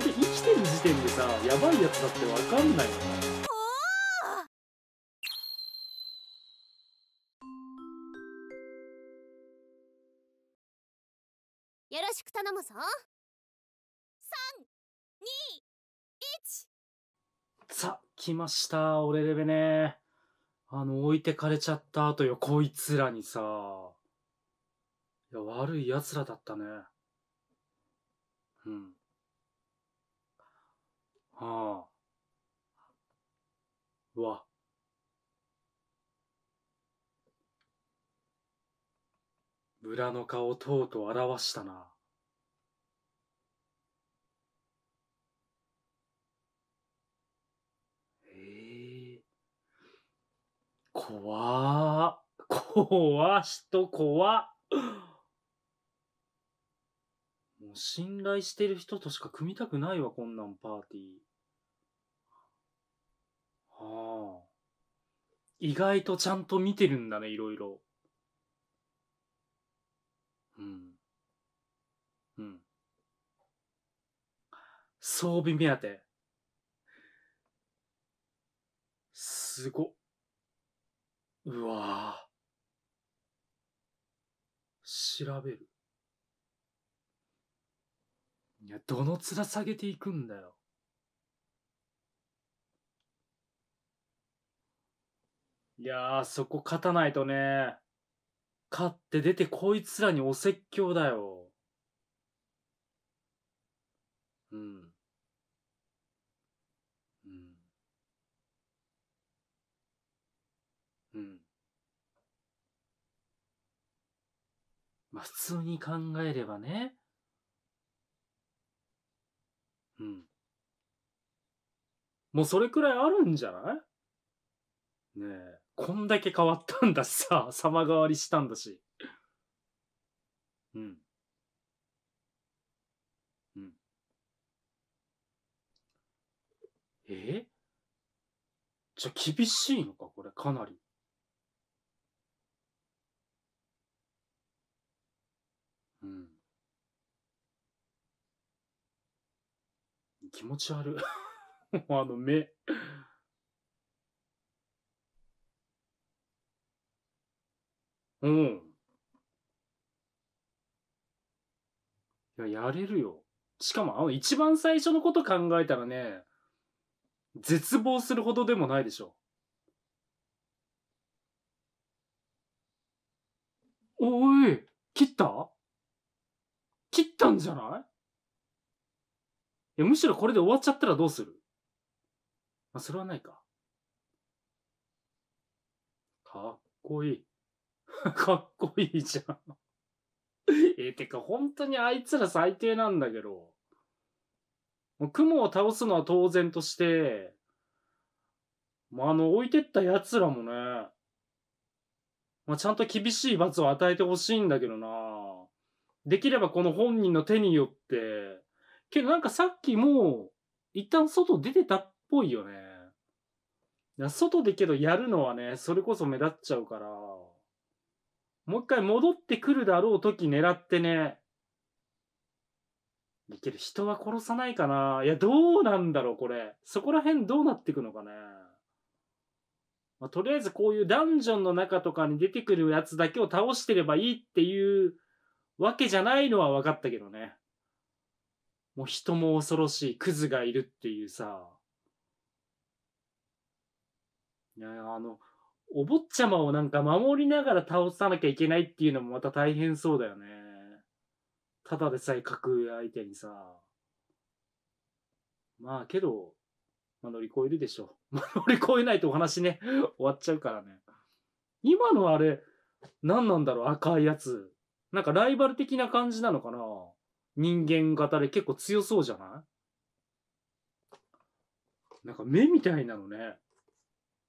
それ生きてる時点でさやばいやつだって分かんないよよろしく頼むぞ321さ来ました俺レベねあの置いてかれちゃった後よこいつらにさいや悪い奴らだったねうんはあ。うわ。村の顔とうとう表したな。ええー。怖怖人怖もう信頼してる人としか組みたくないわ、こんなんパーティー。ああ。意外とちゃんと見てるんだね、いろいろ。うん。うん。装備目当て。すごっ。うわぁ。調べる。いや、どの面下げていくんだよ。いやー、そこ勝たないとね。勝って出てこいつらにお説教だよ。うん。うん。うん。まあ普通に考えればね。うん。もうそれくらいあるんじゃないねえ。こんだけ変わったんだしさ、様変わりしたんだし。うん。うん。えじゃあ厳しいのか、これ、かなり。うん。気持ち悪い あの目うん。いや、やれるよ。しかも、あの、一番最初のこと考えたらね、絶望するほどでもないでしょ。おい、切った切ったんじゃないいや、むしろこれで終わっちゃったらどうするまあ、それはないか。かっこいい。かっこいいじゃんえ、てか本当にあいつら最低なんだけど、もう雲を倒すのは当然として、まあ、あの、置いてった奴らもね、まあ、ちゃんと厳しい罰を与えてほしいんだけどなできればこの本人の手によって、けどなんかさっきもう、一旦外出てたっぽいよね。外でけどやるのはね、それこそ目立っちゃうから、もう一回戻ってくるだろう時狙ってね、いける。人は殺さないかな。いや、どうなんだろう、これ。そこら辺どうなっていくのかね。まあ、とりあえずこういうダンジョンの中とかに出てくるやつだけを倒してればいいっていうわけじゃないのは分かったけどね。もう人も恐ろしいクズがいるっていうさ。いや、あの、お坊ちゃまをなんか守りながら倒さなきゃいけないっていうのもまた大変そうだよね。ただでさえ格相手にさ。まあけど、まあ、乗り越えるでしょう。乗り越えないとお話ね、終わっちゃうからね。今のあれ、何なんだろう、赤いやつ。なんかライバル的な感じなのかな人間型で結構強そうじゃないなんか目みたいなのね、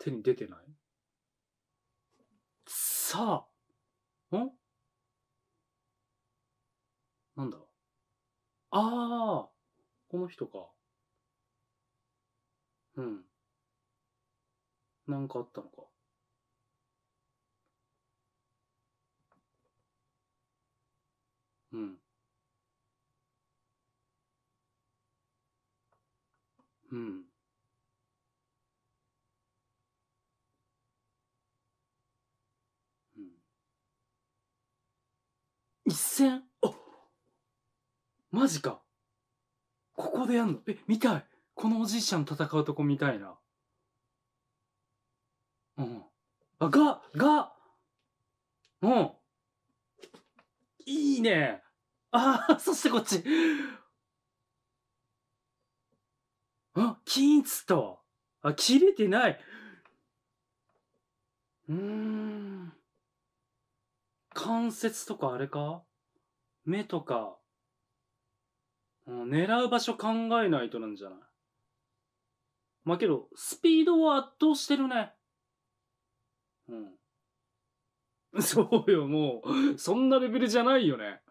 手に出てないさあ、んなんだああ、この人か。うん。なんかあったのか。うん。うん。一戦あマジかここでやんのえ見たいこのおじいちゃん戦うとこ見たいなうんあががうんいいねああそしてこっちあ金っつっあ切れてないうん関節とかあれか目とか、うん、狙う場所考えないとなんじゃないまあ、けど、スピードは圧倒してるね。うん。そうよ、もう、そんなレベルじゃないよね。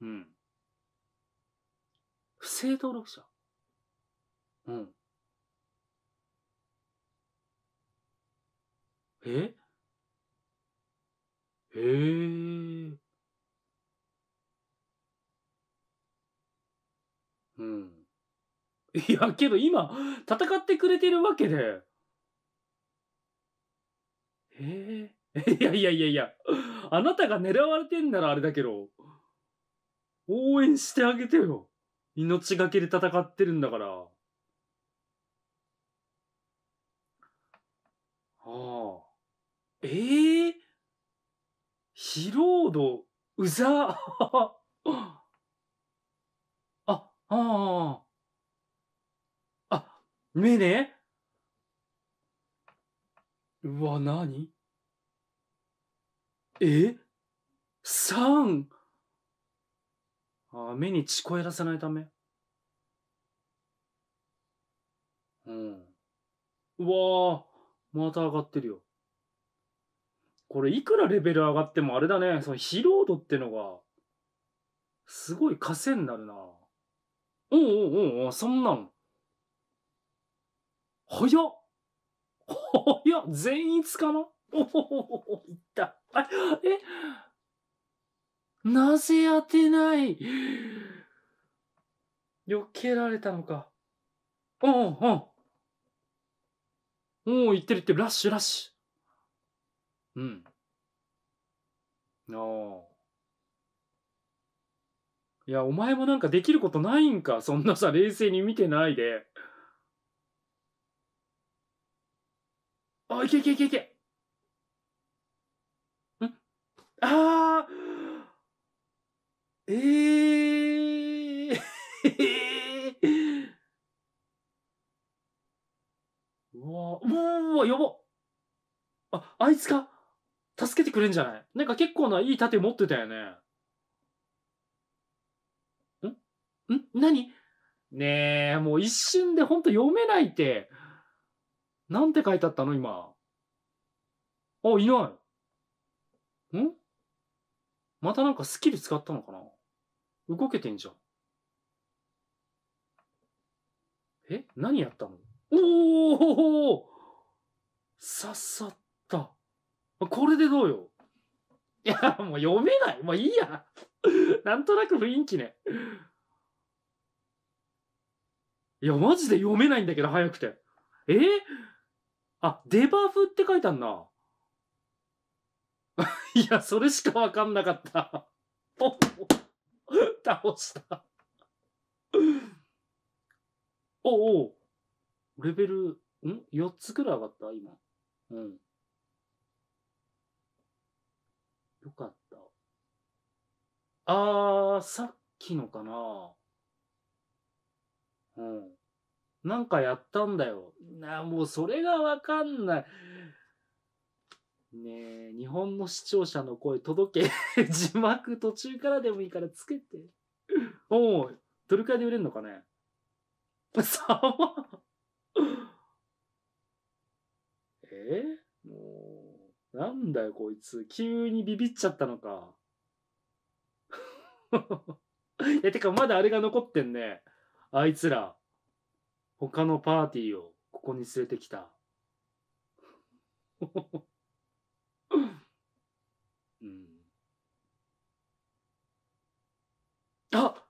うん。不正登録者うん。えへえ。うん。いや、けど今、戦ってくれてるわけで。へえ。いやいやいやいや。あなたが狙われてんならあれだけど、応援してあげてよ。命がけで戦ってるんだから。ああ。ええー疲労度、うざ。あ、ああ。あ、目ね。うわ、なにえ三あ、目に血こえらせないため。うん。うわまた上がってるよ。これいくらレベル上がってもあれだね、その疲労度ってのが、すごい稼になるな。おうおうおうおう、そんなん。早っ早っ全員つかなおおいった。あ、えなぜ当てない避けられたのか。おうおうおう、いってるいってる、ラッシュラッシュ。うん。ああ。いや、お前もなんかできることないんか。そんなさ、冷静に見てないで。あ、いけいけいけいけ。んああええー、うわうわやばあ、あいつか助けてくれんじゃないなんか結構ないい盾持ってたよね。んん何ねえ、もう一瞬でほんと読めないって。なんて書いてあったの今。あ、いない。んまたなんかスキル使ったのかな動けてんじゃん。え何やったのおおさっさこれでどうよいや、もう読めない。もういいや。なんとなく雰囲気ね。いや、マジで読めないんだけど、早くて。えー、あ、デバフって書いてあんな。いや、それしかわかんなかった。倒した。おおレベル、ん ?4 つくらい上がった、今。うん。よかった。あー、さっきのかな。うん。なんかやったんだよ。な、もうそれがわかんない。ねえ、日本の視聴者の声届け。字幕途中からでもいいからつけて。おお、どれくらいで売れるのかね。さえーなんだよこいつ。急にビビっちゃったのか。え、てかまだあれが残ってんね。あいつら。他のパーティーをここに連れてきた。うん、あ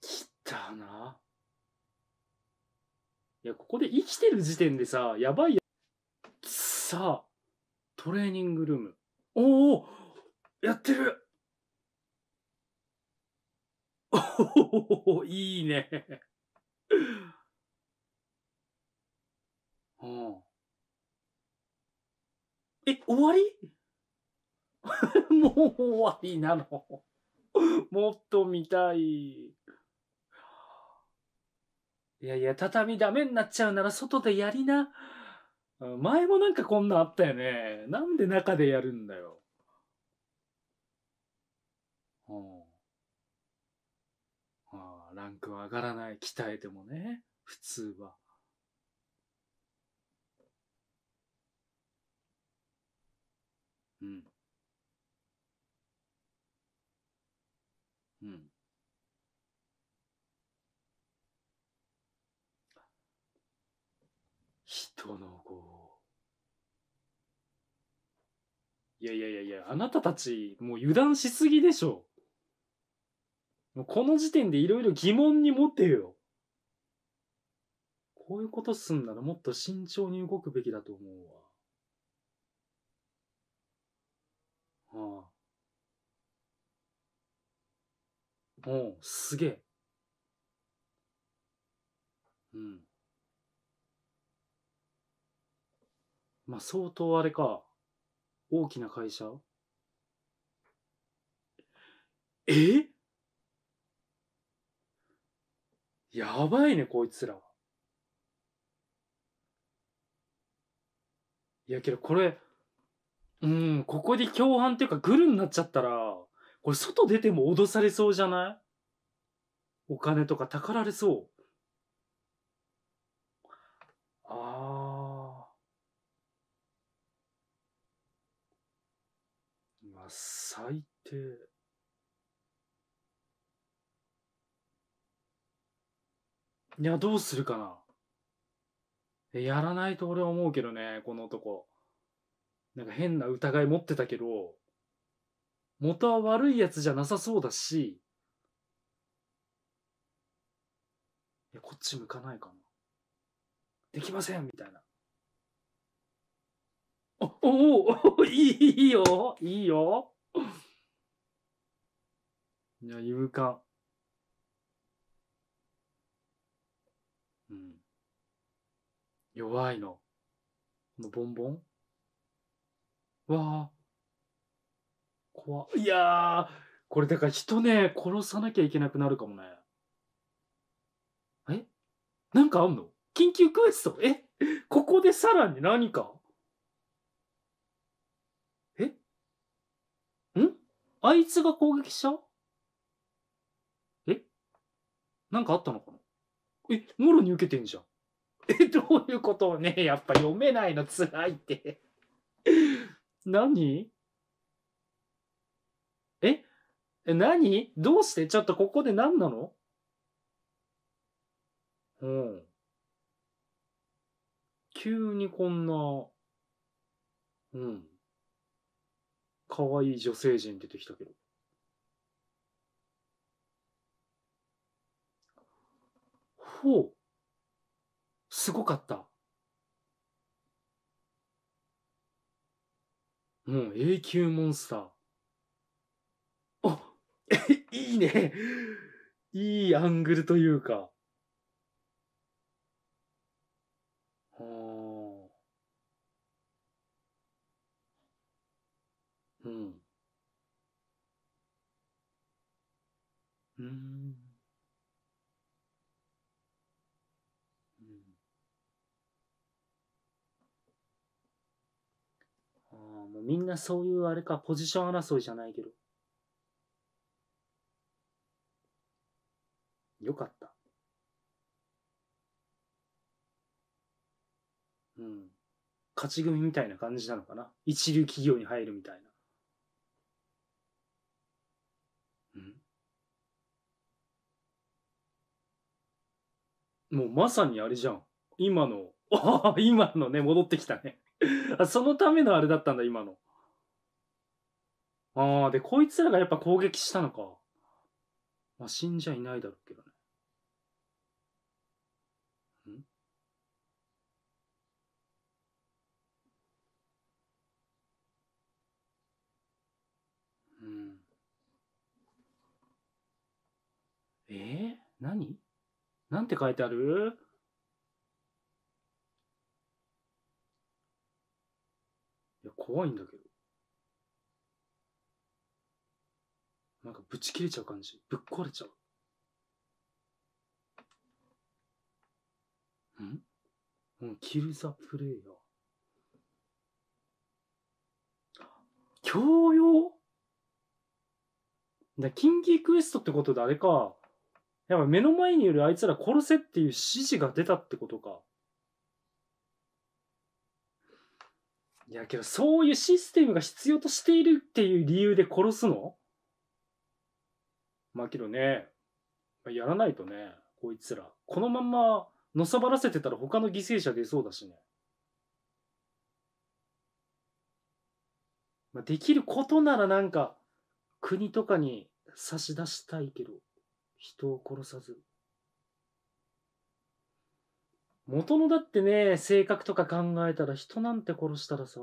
来たな。いや、ここで生きてる時点でさ、やばいよ。さあ、トレーニングルーム。おおやってるおおいいね。うん。え、終わり もう終わりなのもっと見たい。いやいや、畳ダメになっちゃうなら外でやりな。前もなんかこんなんあったよね。なんで中でやるんだよ。うん。ああ、ランクは上がらない。鍛えてもね。普通は。うん。うん。人のいやいやいやいや、あなたたち、もう油断しすぎでしょ。もうこの時点でいろいろ疑問に持てよ。こういうことすんならもっと慎重に動くべきだと思うわ。ああ。おう、すげえ。うん。まあ、相当あれか。大きな会社えやばいね、こいつら。いやけどこれ、うん、ここで共犯っていうかグルになっちゃったら、これ外出ても脅されそうじゃないお金とかたかられそう。最低いやどうするかなやらないと俺は思うけどねこの男なんか変な疑い持ってたけど元は悪いやつじゃなさそうだしいやこっち向かないかなできませんみたいなおおいいよいいよいや、うか。うん。弱いの。このボンボンわあ。怖いやこれだから人ね、殺さなきゃいけなくなるかもね。えなんかあんの緊急クエストえここでさらに何かあいつが攻撃したえなんかあったのかなえ、もろに受けてんじゃん。え、どういうことをね、やっぱ読めないの辛いって何ええ、何どうしてちょっとここで何なのうん。急にこんな、うん。可愛い女性陣出てきたけど。ほう。すごかった。もう永久モンスター。あえ、いいね。いいアングルというか。うん。うーん。うん。ああ、もうみんなそういうあれか、ポジション争いじゃないけど。よかった。うん。勝ち組みたいな感じなのかな。一流企業に入るみたいな。もうまさにあれじゃん。今の、あ 今のね、戻ってきたねそのためのあれだったんだ、今の。ああ、で、こいつらがやっぱ攻撃したのか。まあ、死んじゃいないだろうけどね。んうん。えー、何なんて書いてあるいや、怖いんだけど。なんかぶち切れちゃう感じ。ぶっ壊れちゃう。んうん、キルザプレイヤー。教養だ、キンキークエストってことであれか。や目の前にいるあいつら殺せっていう指示が出たってことか。いや、けどそういうシステムが必要としているっていう理由で殺すのまあけどね、やらないとね、こいつら。このまんま、のさばらせてたら他の犠牲者出そうだしね。まあ、できることならなんか、国とかに差し出したいけど。人を殺さず。元のだってね、性格とか考えたら人なんて殺したらさ、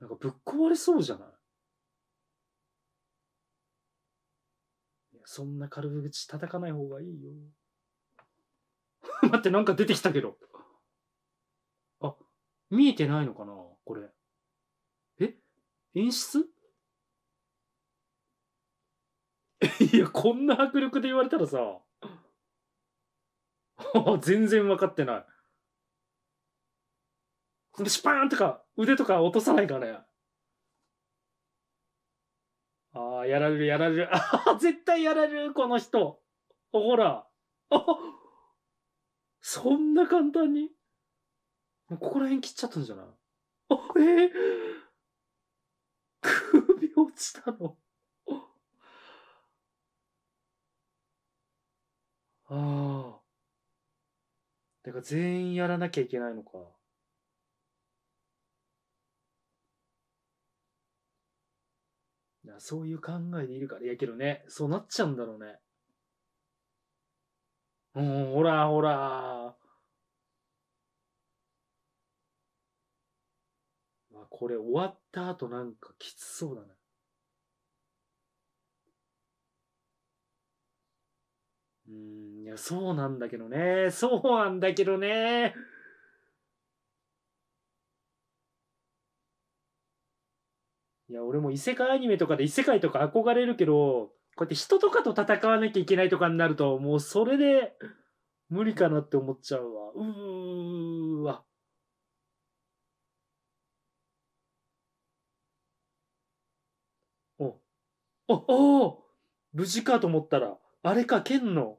なんかぶっ壊れそうじゃないいそんな軽口叩かない方がいいよ。待って、なんか出てきたけど。あ、見えてないのかなこれ。え演出 いや、こんな迫力で言われたらさ、全然分かってない。シュパーンとか腕とか落とさないからね。ああ、やられる、やられる。ああ、絶対やられる、この人。ほら。あそんな簡単に。ここら辺切っちゃったんじゃないあ、ええー、首落ちたの。ああ。だから全員やらなきゃいけないのか。そういう考えでいるから。いやけどね、そうなっちゃうんだろうね。うん、ほらほら。まあ、これ終わった後なんかきつそうだな。や、そうなんだけどね。そうなんだけどね。いや、俺も異世界アニメとかで異世界とか憧れるけど、こうやって人とかと戦わなきゃいけないとかになると、もうそれで無理かなって思っちゃうわ。うーわ。お、お、お無事かと思ったら、あれか、剣の。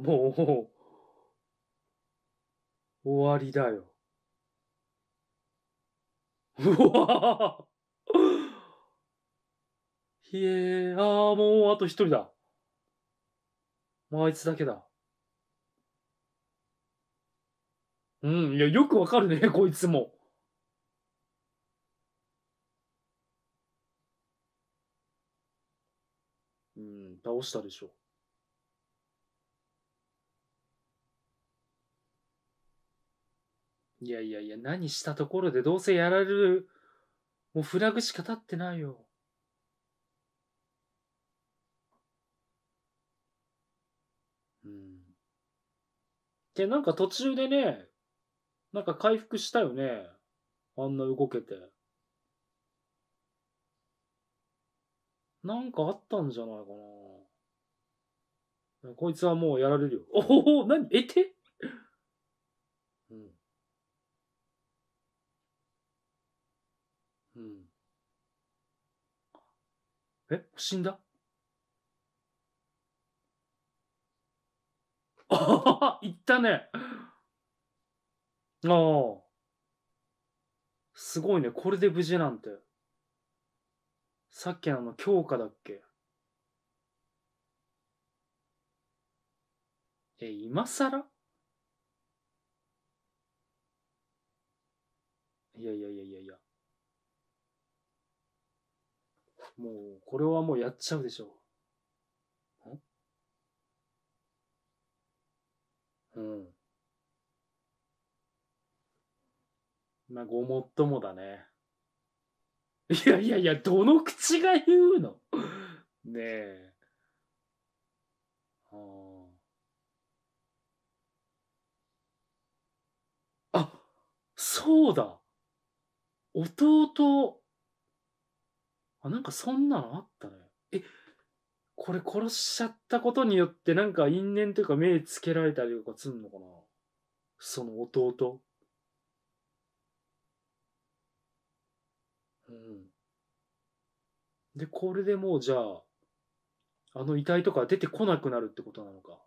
もう、終わりだよ。うわひえー、ああ、もうあと一人だ。もうあいつだけだ。うん、いや、よくわかるね、こいつも。うん、倒したでしょ。いやいやいや、何したところでどうせやられる。もうフラグしか立ってないよ。うん。で、なんか途中でね、なんか回復したよね。あんな動けて。なんかあったんじゃないかな。こいつはもうやられるよ。おお何えてえ死んだ あいったね。ああ。すごいね。これで無事なんて。さっきのあの、強化だっけえ、今更いやいやいやいやいや。もう、これはもうやっちゃうでしょう。うん。まあ、ごもっともだね。いやいやいや、どの口が言うのねえ。あ。あ、そうだ。弟あ、なんかそんなのあったね。え、これ殺しちゃったことによってなんか因縁というか目つけられたりとかすんのかなその弟。うん。で、これでもうじゃあ、あの遺体とか出てこなくなるってことなのか。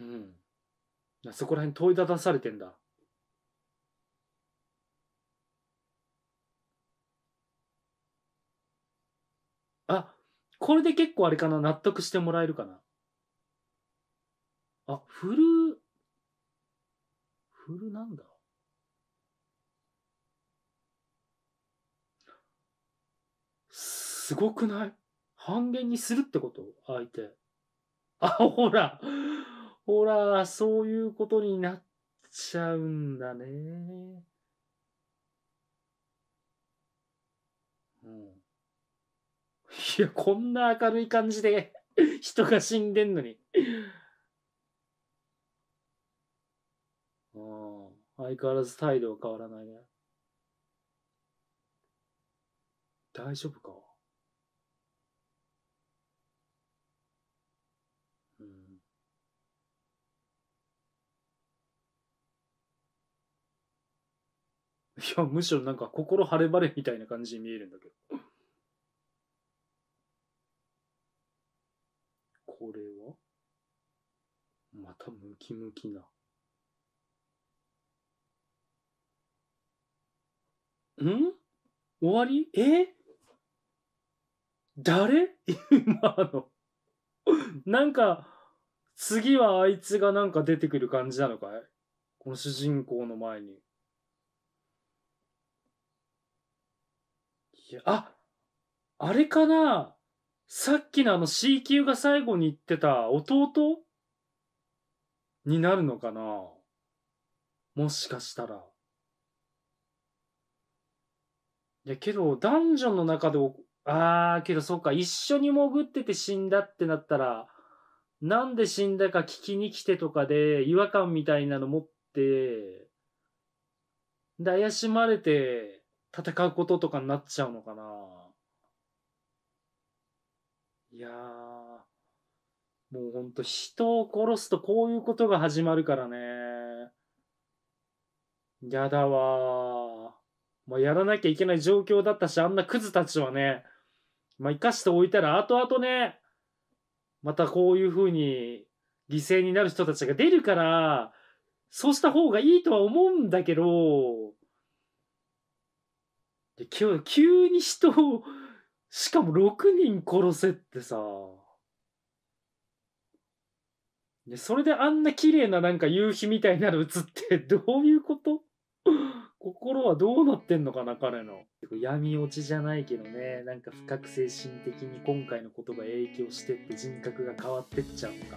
うん。そこら辺問いただされてんだ。あ、これで結構あれかな、納得してもらえるかな。あ、フル、フルなんだすごくない半減にするってこと相手。あ、ほらほら、そういうことになっちゃうんだね。うん。いや、こんな明るい感じで 人が死んでんのに。うん。相変わらず態度は変わらないね。大丈夫かいや、むしろなんか心晴れ晴れみたいな感じに見えるんだけど。これはまたムキムキな。ん終わりえ誰今の。なんか、次はあいつがなんか出てくる感じなのかいこの主人公の前に。や、あ、あれかなさっきのあの C 級が最後に言ってた弟になるのかなもしかしたら。いや、けど、ダンジョンの中でああ、けどそっか、一緒に潜ってて死んだってなったら、なんで死んだか聞きに来てとかで、違和感みたいなの持って、で、怪しまれて、戦うこととかになっちゃうのかな。いやー、もうほんと人を殺すとこういうことが始まるからね。やだわー。まあ、やらなきゃいけない状況だったし、あんなクズたちはね、まあ、生かしておいたら後々ね、またこういう風に犠牲になる人たちが出るから、そうした方がいいとは思うんだけど、で今日急に人をしかも6人殺せってさでそれであんな綺麗ななんか夕日みたいなの映って どういうこと心はどうなってんのかな彼の闇落ちじゃないけどねなんか深く精神的に今回のことが影響してって人格が変わってっちゃうのか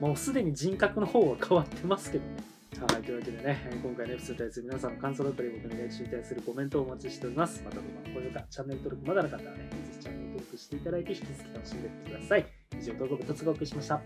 もうすでに人格の方は変わってますけどねはい、というわけでね、今回のエピソードに対する皆さんの感想だったり、僕の練習に対するコメントをお待ちしております。また、画の高評価、チャンネル登録まだの方はね、ぜひチャンネル登録していただいて、引き続き楽しんでいってください。以上、動画部とつお送りしました。